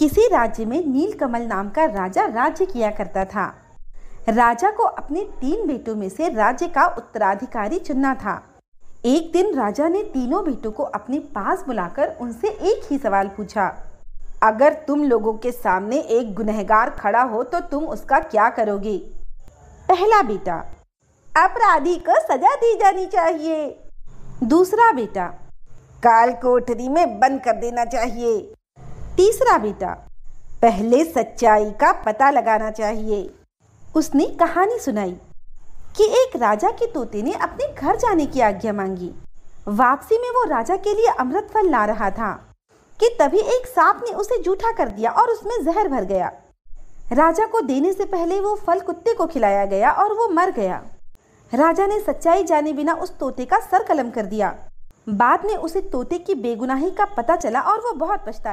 किसी राज्य में नीलकमल नाम का राजा राज्य किया करता था राजा को अपने तीन बेटों में से राज्य का उत्तराधिकारी चुनना था एक दिन राजा ने तीनों बेटों को अपने पास बुलाकर उनसे एक ही सवाल पूछा अगर तुम लोगों के सामने एक गुनहगार खड़ा हो तो तुम उसका क्या करोगे पहला बेटा अपराधी को सजा दी जानी चाहिए दूसरा बेटा काल कोठरी में बंद कर देना चाहिए तीसरा बेटा पहले सच्चाई का पता लगाना चाहिए उसने कहानी सुनाई कि एक राजा के तोते ने अपने घर जाने की आज्ञा मांगी वापसी में वो राजा के लिए अमृत फल ला रहा था कि तभी एक सांप ने उसे जूठा कर दिया और उसमें जहर भर गया राजा को देने से पहले वो फल कुत्ते को खिलाया गया और वो मर गया राजा ने सच्चाई जाने बिना उस तोते का सर कलम कर दिया बाद में उसे तोते की बेगुनाही का पता चला और वो बहुत पछताया